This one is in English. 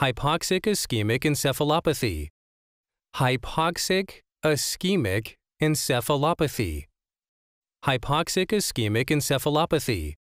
hypoxic ischemic encephalopathy. Hypoxic ischemic encephalopathy. Hypoxic ischemic encephalopathy.